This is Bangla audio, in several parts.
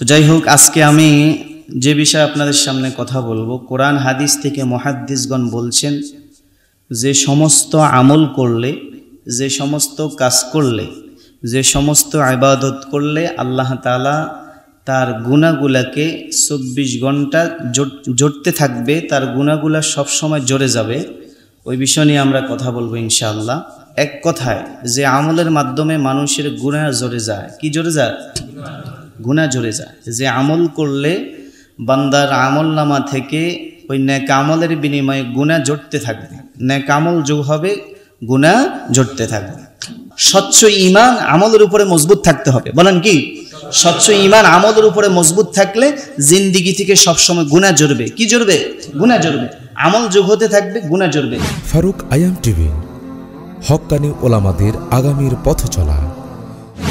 তো যাই হোক আজকে আমি যে বিষয়ে আপনাদের সামনে কথা বলবো কোরআন হাদিস থেকে মহাদ্দিসগণ বলছেন যে সমস্ত আমল করলে যে সমস্ত কাজ করলে যে সমস্ত আবাদত করলে আল্লাহ তালা তার গুণাগুলাকে চব্বিশ ঘন্টা জড়তে থাকবে তার গুণাগুলা সবসময় জড়ে যাবে ওই বিষয় নিয়ে আমরা কথা বলবো ইনশাআল্লাহ এক কথায় যে আমলের মাধ্যমে মানুষের গুণা জড়ে যায় কি জড়ে যায় গুণা জুড়ে যায় যে আমল করলে বান্দার আমল নামা থেকে ওই ন্যাক আমলের বিনিময়ে গুণা জড়তে থাকবে ন্যাক আমল যোগ হবে গুণা জড়তে থাকবে স্বচ্ছ ইমান আমলের উপরে মজবুত থাকতে হবে বলেন কি স্বচ্ছ ইমান আমলের উপরে মজবুত থাকলে জিন্দিগি থেকে সবসময় গুণা জড়বে কি জড়বে গুণা জড়বে আমল যোগ হতে থাকবে গুণা জড়বে ফারুক আয়াম টিভি হকানি ওলামাদের আগামীর পথ চলা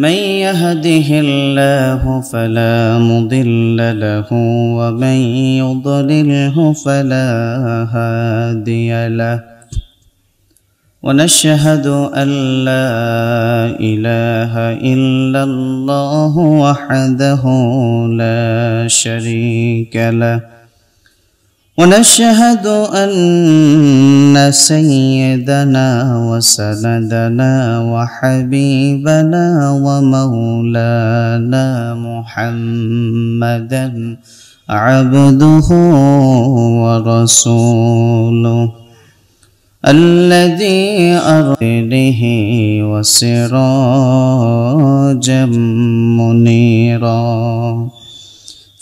من يهده الله فلا مضل له ومن يضلله فلا هادي له ونشهد ان لا اله الا الله وحده لا شريك له ونشهد أن سيدنا وسندنا وحبيبنا ومولانا محمدا عبده ورسوله الذي أرسله وسراجا منيرا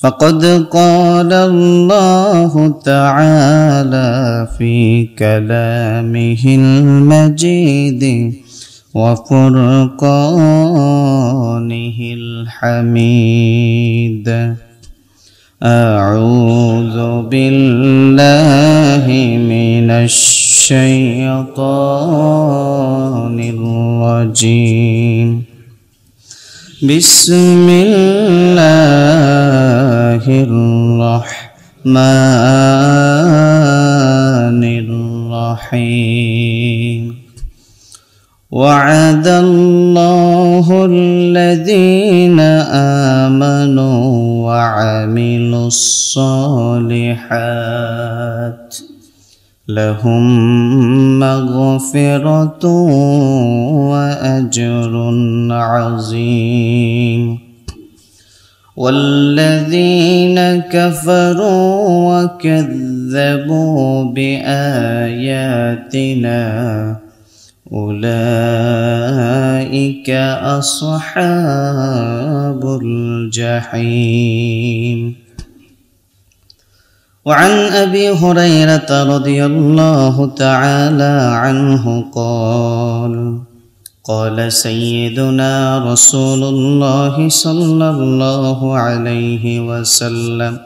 فقد قال الله تعالى في كلامه المجيد وفرقانه الحميد أعوذ بالله من الشيطان الرجيم بسم الله الرحمن الرحيم وعد الله الذين آمنوا وعملوا الصالحات لهم مغفرة وأجر عظيم والذين كفروا وكذبوا بآياتنا أولئك أصحاب الجحيم وعن ابي هريره رضي الله تعالى عنه قال قال سيدنا رسول الله صلى الله عليه وسلم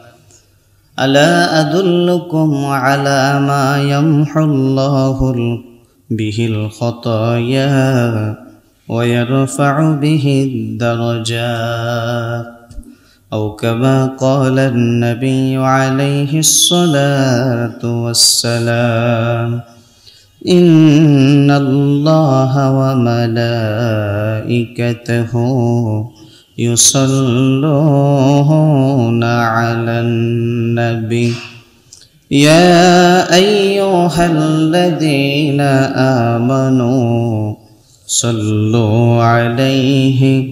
الا ادلكم على ما يمحو الله به الخطايا ويرفع به الدرجات أو كما قال النبي عليه الصلاة والسلام إن الله وملائكته يصلون على النبي يا أيها الذين آمنوا صلوا عليه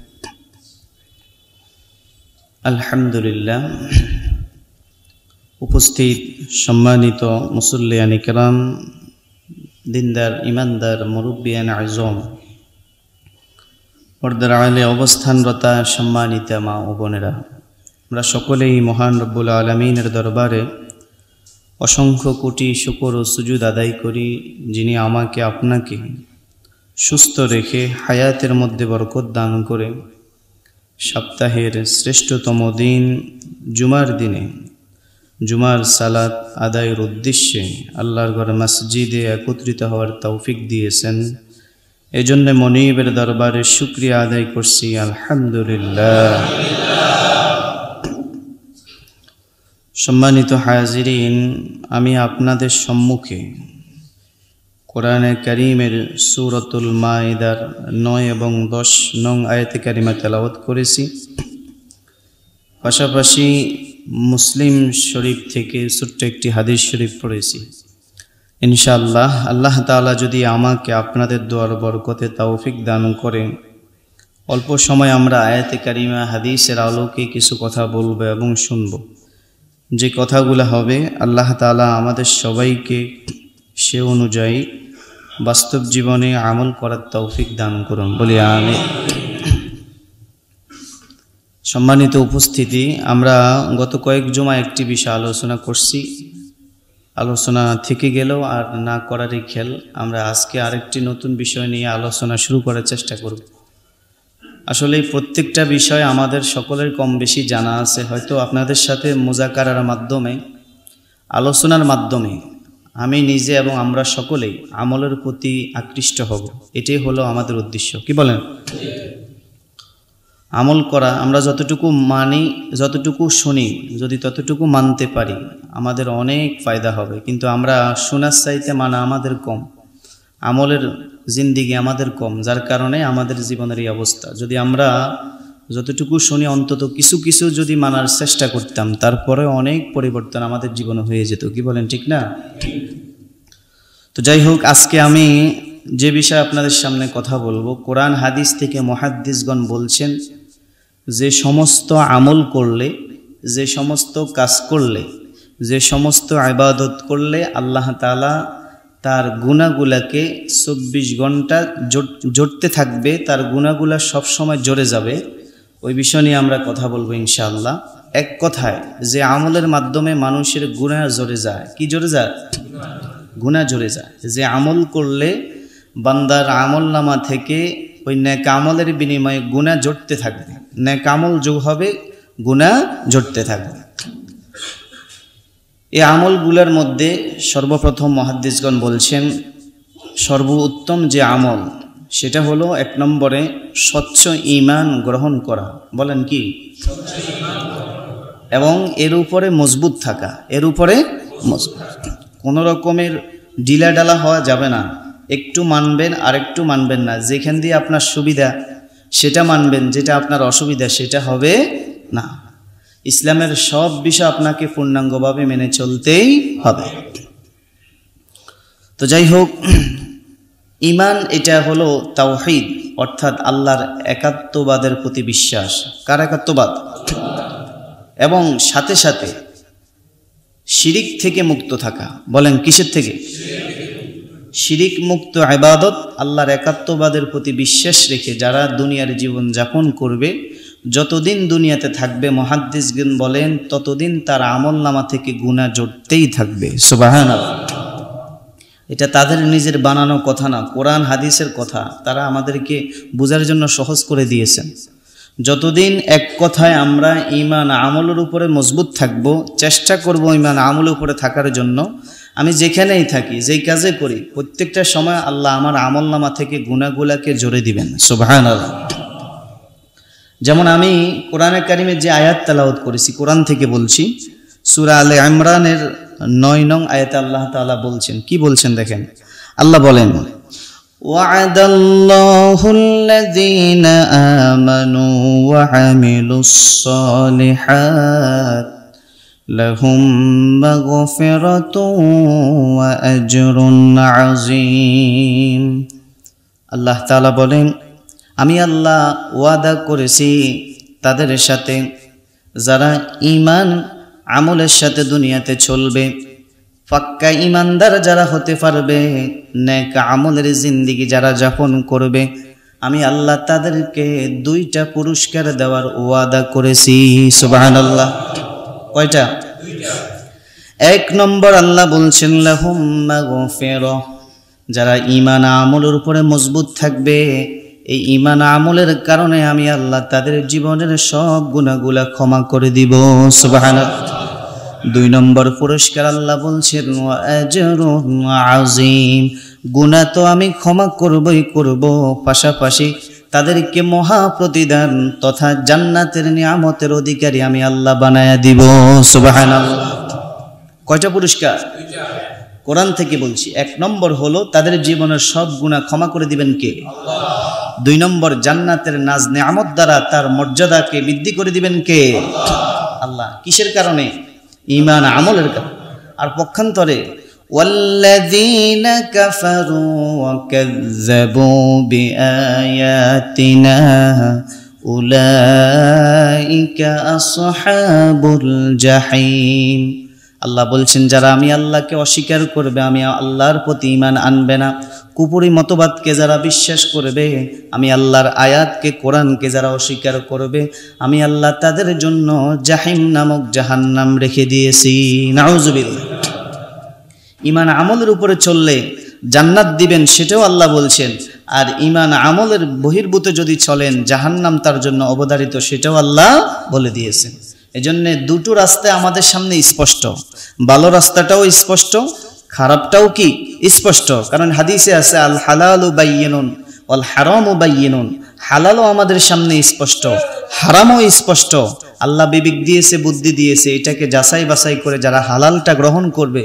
আলহামদুলিল্লাহ উপস্থিত সম্মানিত মুসল্লিয়ান ইকরাম দিনদার ইমানদার মুরব্বিয়ান আজম পর্দার আলে অবস্থানরতা সম্মানিতা মা ও বোনেরা আমরা সকলেই মহান রব্বুল আলমিনের দরবারে অসংখ্য কোটি শুকর ও সুজুদ আদায় করি যিনি আমাকে আপনাকে সুস্থ রেখে হায়াতের মধ্যে বরকত দান করে সপ্তাহের শ্রেষ্ঠতম দিন জুমার দিনে জুমার সালাত আদায়ের উদ্দেশ্যে আল্লাহর ঘর মসজিদে একত্রিত হওয়ার তৌফিক দিয়েছেন এজন্য মনিবের দরবারে শুক্রিয়া আদায় করছি আলহামদুলিল্লাহ সম্মানিত হাজিরিন আমি আপনাদের সম্মুখে কোরআনে করিমের সুরতুল মায়েদার নয় এবং দশ নং আয়াতে কারিমা তেলাওয়াত করেছি পাশাপাশি মুসলিম শরীফ থেকে ছোট্ট একটি হাদিস শরীফ পড়েছি ইনশাআল্লাহ আল্লাহ তালা যদি আমাকে আপনাদের দোয়ার বরকতে তাওফিক দান করেন অল্প সময় আমরা আয়াতে কারিমা হাদিসের আলোকে কিছু কথা বলবো এবং শুনব যে কথাগুলো হবে আল্লাহ তালা আমাদের সবাইকে সে অনুযায়ী বাস্তব জীবনে আমল করার তৌফিক দান করুন বলি আমি সম্মানিত উপস্থিতি আমরা গত কয়েক জমা একটি বিষয় আলোচনা করছি আলোচনা থেকে গেলেও আর না করারই খেল আমরা আজকে আরেকটি নতুন বিষয় নিয়ে আলোচনা শুরু করার চেষ্টা করব আসলে প্রত্যেকটা বিষয় আমাদের সকলের কম বেশি জানা আছে হয়তো আপনাদের সাথে মোজাকারার মাধ্যমে আলোচনার মাধ্যমে আমি নিজে এবং আমরা সকলেই আমলের প্রতি আকৃষ্ট হব এটাই হলো আমাদের উদ্দেশ্য কি বলেন আমল করা আমরা যতটুকু মানি যতটুকু শুনি যদি ততটুকু মানতে পারি আমাদের অনেক ফায়দা হবে কিন্তু আমরা শোনার চাইতে মানা আমাদের কম আমলের জিন্দিগি আমাদের কম যার কারণে আমাদের জীবনের এই অবস্থা যদি আমরা যতটুকু শুনি অন্তত কিছু কিছু যদি মানার চেষ্টা করতাম তারপরে অনেক পরিবর্তন আমাদের জীবনে হয়ে যেত কি বলেন ঠিক না তো যাই হোক আজকে আমি যে বিষয়ে আপনাদের সামনে কথা বলবো কোরআন হাদিস থেকে মহাদ্দিসগণ বলছেন যে সমস্ত আমল করলে যে সমস্ত কাজ করলে যে সমস্ত আবাদত করলে আল্লাহ তালা তার গুণাগুলাকে চব্বিশ ঘন্টা জোট জড়তে থাকবে তার গুণাগুলা সবসময় জড়ে যাবে ওই বিষয় নিয়ে আমরা কথা বলবো ইনশাআল্লাহ এক কথায় যে আমলের মাধ্যমে মানুষের গুণা জোরে যায় কি জোরে যায় গুণা জোরে যায় যে আমল করলে বান্দার আমল নামা থেকে ওই ন্যাক আমলের বিনিময়ে গুণা জড়তে থাকবে ন্যাক আমল যোগ হবে গুণা জড়তে থাকবে এই আমলগুলোর মধ্যে সর্বপ্রথম মহাদ্দেশগণ বলছেন সর্বোত্তম যে আমল সেটা হলো এক নম্বরে স্বচ্ছ ইমান গ্রহণ করা বলেন কি এবং এর উপরে মজবুত থাকা এর উপরে কোনো রকমের ডালা হওয়া যাবে না একটু মানবেন আর একটু মানবেন না যেখান দিয়ে আপনার সুবিধা সেটা মানবেন যেটা আপনার অসুবিধা সেটা হবে না ইসলামের সব বিষয় আপনাকে পূর্ণাঙ্গভাবে মেনে চলতেই হবে তো যাই হোক ইমান এটা হলো তাওহিদ অর্থাৎ আল্লাহর একাত্মবাদের প্রতি বিশ্বাস কার একাত্মবাদ এবং সাথে সাথে শিরিক থেকে মুক্ত থাকা বলেন কিসের থেকে শিরিক মুক্ত আবাদত আল্লাহর একাত্মবাদের প্রতি বিশ্বাস রেখে যারা দুনিয়ার জীবন যাপন করবে যতদিন দুনিয়াতে থাকবে মহাদ্দিসগিন বলেন ততদিন তার আমল নামা থেকে গুণা জড়তেই থাকবে সুবাহান এটা তাদের নিজের বানানো কথা না কোরআন হাদিসের কথা তারা আমাদেরকে বোঝার জন্য সহজ করে দিয়েছেন যতদিন এক কথায় আমরা ইমান আমলের উপরে মজবুত থাকব চেষ্টা করব ইমান আমলের উপরে থাকার জন্য আমি যেখানেই থাকি যেই কাজে করি প্রত্যেকটা সময় আল্লাহ আমার আমল নামা থেকে গুণাগুলাকে জোরে দিবেন সোভান যেমন আমি কোরআনে কারিমের যে আয়াত তালাওত করেছি কোরআন থেকে বলছি সুরা আলে ইমরানের নয় নং আয়াতে আল্লাহ তালা বলছেন কি বলছেন দেখেন আল্লাহ বলেন وعد الله الذين آمنوا وعملوا الصالحات لهم مغفرة وأجر عظيم আল্লাহ তালা বলেন আমি আল্লাহ ওয়াদা করেছি তাদের সাথে যারা ইমান আমলের সাথে দুনিয়াতে চলবে পাক্কা ইমানদার যারা হতে পারবে নেক আমলের জিন্দিগি যারা যাপন করবে আমি আল্লাহ তাদেরকে দুইটা পুরস্কার দেওয়ার ওয়াদা করেছি সুবাহান আল্লাহ কয়টা এক নম্বর আল্লাহ বলছেন যারা ইমান আমলের উপরে মজবুত থাকবে এই ইমান আমলের কারণে আমি আল্লাহ তাদের জীবনের সব গুণাগুলা ক্ষমা করে দিব সুবাহান আল্লাহ দুই নম্বর পুরস্কার আল্লাহ বলছেন আজিম গুণা তো আমি ক্ষমা করবই করব পাশাপাশি তাদেরকে মহা প্রতিদান তথা জান্নাতের নিয়ামতের অধিকারী আমি আল্লাহ বানায়া দিব সুবাহান কয়টা পুরস্কার কোরআন থেকে বলছি এক নম্বর হলো তাদের জীবনের সব গুণা ক্ষমা করে দিবেন কে দুই নম্বর জান্নাতের নাজ নেয়ামত দ্বারা তার মর্যাদাকে বৃদ্ধি করে দিবেন কে আল্লাহ কিসের কারণে ইমান আমলের কারণে আর পক্ষান্তরে والذين كفروا وكذبوا بآياتنا أولئك أصحاب الجحيم আল্লাহ বলছেন যারা আমি আল্লাহকে অস্বীকার করবে আমি আল্লাহর প্রতি ইমান আনবে না কুপুরি মতবাদকে যারা বিশ্বাস করবে আমি আল্লাহর আয়াতকে কোরআনকে যারা অস্বীকার করবে আমি আল্লাহ তাদের জন্য জাহিম নামক জাহান্নাম রেখে দিয়েছি নাউজুবিল ইমান আমলের উপরে চললে জান্নাত দিবেন সেটাও আল্লাহ বলছেন আর ইমান আমলের বহির্ভূত যদি চলেন জাহান্নাম তার জন্য অবধারিত সেটাও আল্লাহ বলে দিয়েছেন এজন্যে দুটো রাস্তা আমাদের সামনে স্পষ্ট ভালো রাস্তাটাও স্পষ্ট খারাপটাও কি স্পষ্ট কারণ হাদিসে আছে আল হালাল বাইয়েনুন অল হারাম বাইয়েনুন হালালও আমাদের সামনে স্পষ্ট হারামও স্পষ্ট আল্লাহ বিবেক দিয়েছে বুদ্ধি দিয়েছে এটাকে যাচাই বাছাই করে যারা হালালটা গ্রহণ করবে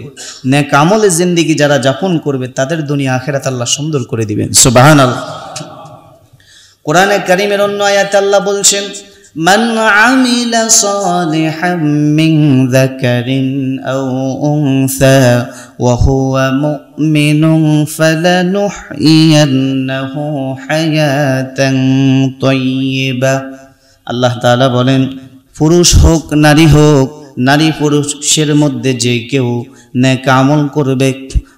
ন্যাক আমলে জিন্দিগি যারা যাপন করবে তাদের দুনিয়া আখেরাত আল্লাহ সুন্দর করে দিবেন সোবাহান আল্লাহ কোরআনে কারিমের অন্য আয়াত আল্লাহ বলছেন من عمل صالحا من ذكر أو أنثى وهو مؤمن فلنحيينه حياة طيبة الله تعالى বলেন পুরুষ হোক নারী হোক নারী পুরুষের মধ্যে যে কেউ নেক আমল করবে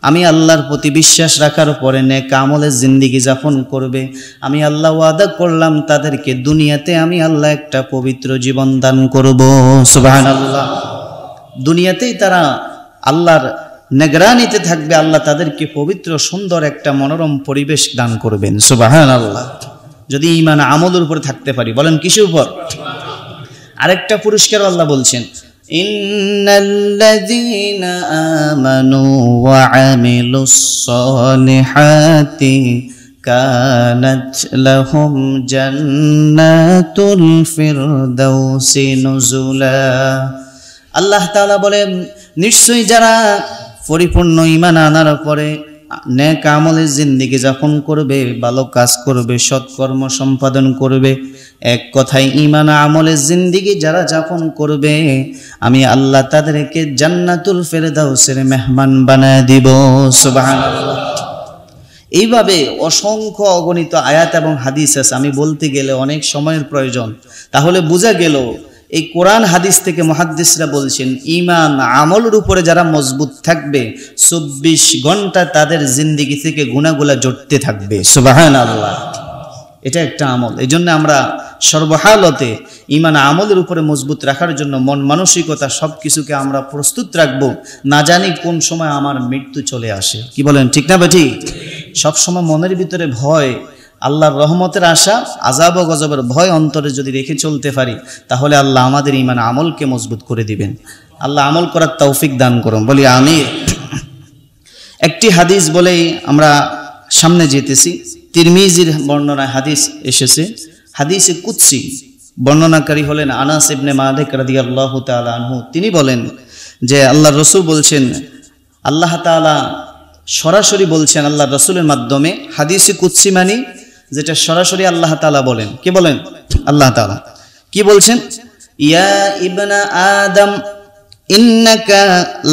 আমি আল্লাহর প্রতি বিশ্বাস রাখার পরে নে কামলের জিন্দিগি যাপন করবে আমি আল্লাহ ওয়াদা করলাম তাদেরকে দুনিয়াতে আমি আল্লাহ একটা পবিত্র জীবন দান করবো সুবাহান আল্লাহ দুনিয়াতেই তারা আল্লাহর নেগরানিতে থাকবে আল্লাহ তাদেরকে পবিত্র সুন্দর একটা মনোরম পরিবেশ দান করবেন সুবাহান আল্লাহ যদি ইমান আমলের উপরে থাকতে পারি বলেন কিসের উপর আরেকটা পুরস্কার আল্লাহ বলছেন إن الذين آمنوا وعملوا الصالحات كانت لهم جنات الفردوس نزلا আল্লাহ তাআলা বলেন নিশ্চয়ই যারা পরিপূর্ণ ইমান আনার পরে ন্যাক আমলের জিন্দিগি যখন করবে ভালো কাজ করবে সৎকর্ম সম্পাদন করবে এক কথায় ইমান আমলের জিন্দিগি যারা যাপন করবে আমি আল্লাহ তাদেরকে জান্নাতুল ফেরদাউসের মেহমান বানায় দিব সুবহানাল্লাহ এইভাবে অসংখ্য অগণিত আয়াত এবং হাদিস আছে আমি বলতে গেলে অনেক সময়ের প্রয়োজন তাহলে বোঝা গেল এই কোরআন হাদিস থেকে মহাদ্দিসরা বলছেন ইমান আমলের উপরে যারা মজবুত থাকবে চব্বিশ ঘন্টা তাদের জিন্দিগি থেকে গুণাগুলা জটতে থাকবে সুবাহান আল্লাহ এটা একটা আমল এই জন্য আমরা সর্বহালতে ইমান আমলের উপরে মজবুত রাখার জন্য মন মানসিকতা সব কিছুকে আমরা প্রস্তুত রাখব না জানি কোন সময় আমার মৃত্যু চলে আসে কি বলেন ঠিক না বেটি সবসময় মনের ভিতরে ভয় আল্লাহর রহমতের আশা আজাব ও গজবের ভয় অন্তরে যদি রেখে চলতে পারি তাহলে আল্লাহ আমাদের ইমান আমলকে মজবুত করে দিবেন আল্লাহ আমল করার তৌফিক দান করুন বলি আমি একটি হাদিস বলেই আমরা সামনে যেতেছি তিরমিজির বর্ণনায় হাদিস এসেছে হাদিসে কুৎসি বর্ণনাকারী হলেন আনাস ইবনে মালিক রাদি আল্লাহ আনহু তিনি বলেন যে আল্লাহ রসুল বলছেন আল্লাহ তালা সরাসরি বলছেন আল্লাহ রসুলের মাধ্যমে হাদিসে কুৎসি মানি যেটা সরাসরি আল্লাহ তালা বলেন কি বলেন আল্লাহ তালা কি বলছেন ইয়া ইবনা আদম ইন্নাকা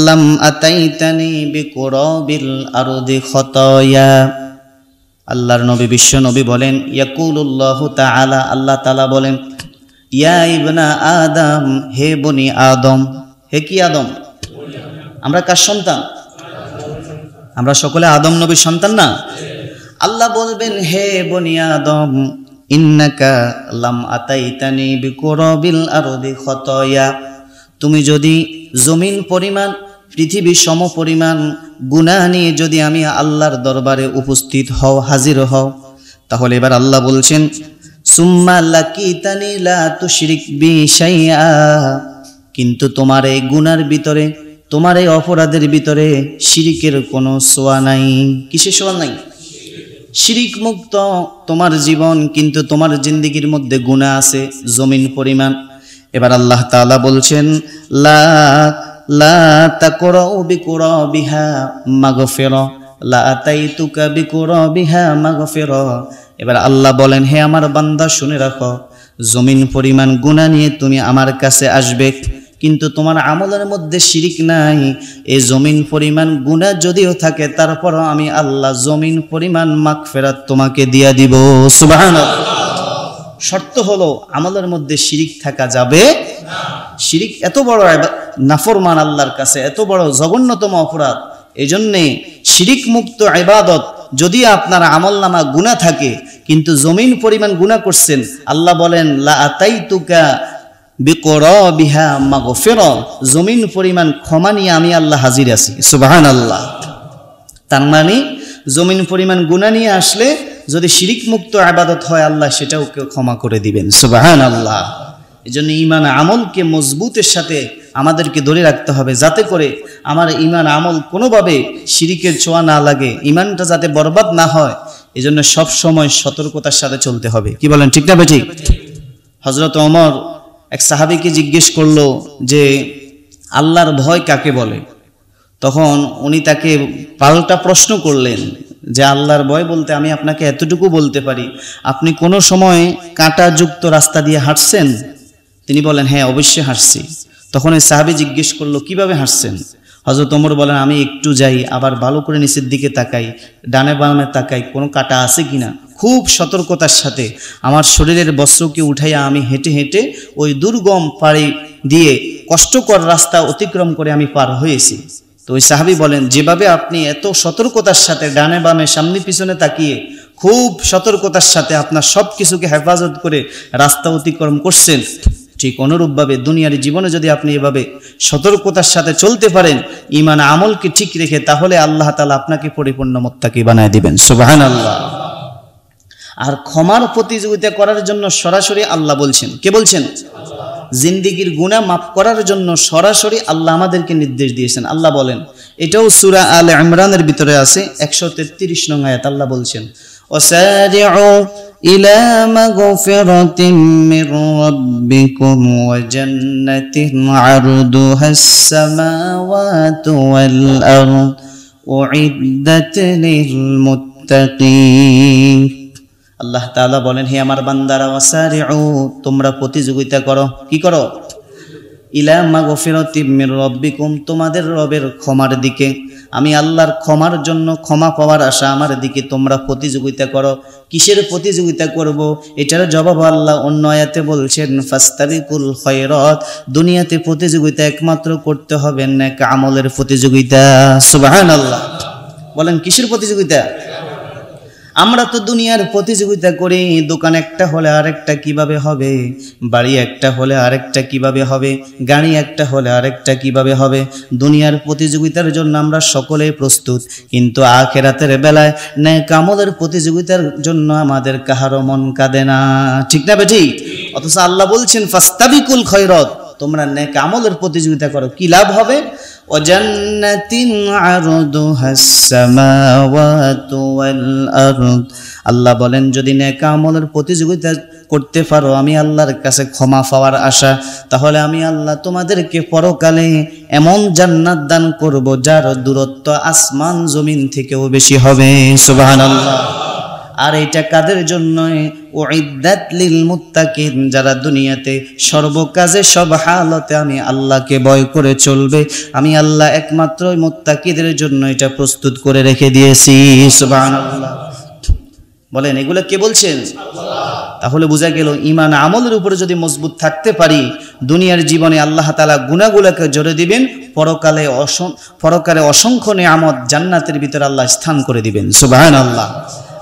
লাম আতাইতানি বিকুরাবিল আরদি খতায়া আল্লাহর নবী বিশ্ব নবী বলেন ইয়াকুলুল্লাহ তাআলা আল্লাহ তালা বলেন ইয়া ইবনা আদম হে বনি আদম হে কি আদম আমরা কার সন্তান আমরা সকলে আদম নবীর সন্তান না আল্লাহ বলবেন হে বনিয়াদম ইন্নাকা লাম আতাইতানি বিকরবিল আরদি খতয়া তুমি যদি জমিন পরিমাণ পৃথিবীর সম পরিমাণ গুণা নিয়ে যদি আমি আল্লাহর দরবারে উপস্থিত হও হাজির হও তাহলে এবার আল্লাহ বলছেন সুম্মা লাকিতানি লা তুশরিক বি শাইআ কিন্তু তোমার এই গুনার ভিতরে তোমার এই অপরাধের ভিতরে শিরিকের কোনো সোয়া নাই কিসের সোয়া নাই শিরিক মুক্ত তোমার জীবন কিন্তু তোমার জিন্দিগির মধ্যে গুণা আছে জমিন পরিমাণ এবার আল্লাহ তালা বলছেন লা লা তা বিহা বিহা এবার আল্লাহ বলেন হে আমার বান্দা শুনে রাখো জমিন পরিমাণ গুণা নিয়ে তুমি আমার কাছে আসবে কিন্তু তোমার আমলের মধ্যে শিরিক নাই এই জমিন পরিমাণ গুণা যদিও থাকে তারপরও আমি আল্লাহ জমিন পরিমাণ ফেরাত তোমাকে দিয়া দিব সুবাহান শর্ত হলো আমলের মধ্যে শিরিক থাকা যাবে শিরিক এত বড় নাফরমান আল্লাহর কাছে এত বড় জঘন্যতম অপরাধ এই জন্যে শিরিক মুক্ত ইবাদত যদি আপনার আমল নামা গুণা থাকে কিন্তু জমিন পরিমাণ গুণা করছেন আল্লাহ বলেন লা আতাই তুকা বিহা জমিন পরিমাণ ক্ষমা নিয়ে আমি আল্লাহ হাজির আছি সুবাহান আল্লাহ তার মানে জমিন পরিমাণ গুণা নিয়ে আসলে যদি শিরিক মুক্ত আবাদত হয় আল্লাহ সেটাও কেউ ক্ষমা করে দিবেন সুবাহান আল্লাহ এই জন্য ইমান আমলকে মজবুতের সাথে আমাদেরকে ধরে রাখতে হবে যাতে করে আমার ইমান আমল কোনোভাবে শিরিকের ছোঁয়া না লাগে ইমানটা যাতে বরবাদ না হয় এই জন্য সময় সতর্কতার সাথে চলতে হবে কি বলেন ঠিক না ঠিক হজরত অমর এক সাহাবিকে জিজ্ঞেস করলো যে আল্লাহর ভয় কাকে বলে তখন উনি তাকে পাল্টা প্রশ্ন করলেন যে আল্লাহর ভয় বলতে আমি আপনাকে এতটুকু বলতে পারি আপনি কোনো সময় কাঁটাযুক্ত রাস্তা দিয়ে হাঁটছেন তিনি বলেন হ্যাঁ অবশ্যই হাঁটছি তখন ওই সাহাবি জিজ্ঞেস করলো কিভাবে হাঁটছেন হজরত ওমর বলেন আমি একটু যাই আবার ভালো করে নিচের দিকে তাকাই ডানে বামে তাকাই কোনো কাটা আছে কি না খুব সতর্কতার সাথে আমার শরীরের বস্ত্রকে উঠাইয়া আমি হেঁটে হেঁটে ওই দুর্গম পাড়ি দিয়ে কষ্টকর রাস্তা অতিক্রম করে আমি পার হয়েছি তো ওই সাহাবি বলেন যেভাবে আপনি এত সতর্কতার সাথে ডানে বামে সামনে পিছনে তাকিয়ে খুব সতর্কতার সাথে আপনার সব কিছুকে হেফাজত করে রাস্তা অতিক্রম করছেন ঠিক অনুরূপভাবে দুনিয়ার জীবনে যদি আপনি এভাবে সতর্কতার সাথে চলতে পারেন ইমান আমলকে ঠিক রেখে তাহলে আল্লাহ তালা আপনাকে পরিপূর্ণ মত্তাকি বানায় দিবেন সুবাহান আল্লাহ আর ক্ষমার প্রতিযোগিতা করার জন্য সরাসরি আল্লাহ বলছেন কে বলছেন জিন্দিগির গুণা মাফ করার জন্য সরাসরি আল্লাহ আমাদেরকে নির্দেশ দিয়েছেন আল্লাহ বলেন এটাও সুরা আল ইমরানের ভিতরে আছে একশো তেত্রিশ নং আয়াত আল্লাহ বলছেন إلى আল্লাহ তালা বলেন হে আমার বান্দারা ও তোমরা প্রতিযোগিতা করো কি করো ইলা রব্বি কুম তোমাদের রবের ক্ষমার দিকে আমি আল্লাহর ক্ষমার জন্য ক্ষমা পাওয়ার আশা আমার দিকে তোমরা প্রতিযোগিতা করো কিসের প্রতিযোগিতা করব এটার জবাব আল্লাহ অন্য আয়াতে বলছেন ফাস্তাবিকুল হয়রত দুনিয়াতে প্রতিযোগিতা একমাত্র করতে হবে না আমলের প্রতিযোগিতা সুবাহ আল্লাহ বলেন কিসের প্রতিযোগিতা আমরা তো দুনিয়ার প্রতিযোগিতা করি দোকান একটা হলে আরেকটা কিভাবে হবে বাড়ি একটা হলে আরেকটা কিভাবে হবে গাড়ি একটা হলে আরেকটা কিভাবে হবে দুনিয়ার প্রতিযোগিতার জন্য আমরা সকলেই প্রস্তুত কিন্তু আখেরাতের বেলায় ন্যায় আমলের প্রতিযোগিতার জন্য আমাদের কাহারও মন কাঁদে না ঠিক না বেঠি অথচ আল্লাহ বলছেন ফাস্তাবিকুল খৈরত তোমরা ন্যায় আমলের প্রতিযোগিতা করো কি লাভ হবে وجنة عرضها السماوات والأرض আল্লাহ বলেন যদি নেকা আমলের প্রতিযোগিতা করতে পারো আমি আল্লাহর কাছে ক্ষমা পাওয়ার আশা তাহলে আমি আল্লাহ তোমাদেরকে পরকালে এমন জান্নাত দান করব যার দূরত্ব আসমান জমিন থেকেও বেশি হবে সুবহানাল্লাহ আর এটা কাদের জন্য ওইদাত লিল মুত্তাকিন যারা দুনিয়াতে সর্বকাজে সব হালতে আমি আল্লাহকে ভয় করে চলবে আমি আল্লাহ একমাত্র মুত্তাকিদের জন্য এটা প্রস্তুত করে রেখে দিয়েছি বলেন এগুলো কে বলছেন তাহলে বোঝা গেল ইমান আমলের উপরে যদি মজবুত থাকতে পারি দুনিয়ার জীবনে আল্লাহ তালা গুণাগুলাকে জোরে দিবেন পরকালে অসং পরকালে অসংখ্য নিয়ামত জান্নাতের ভিতরে আল্লাহ স্থান করে দিবেন সুবাহ আল্লাহ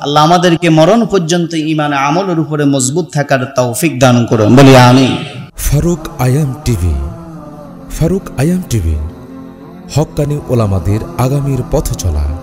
আল্লাহ আমাদেরকে মরণ পর্যন্ত ইমান আমলের উপরে মজবুত থাকার তৌফিক দান করুন বলি আমি ফারুক আয়াম টিভি ফারুক আয়াম টিভি হকানি ওলামাদের আগামীর পথ চলা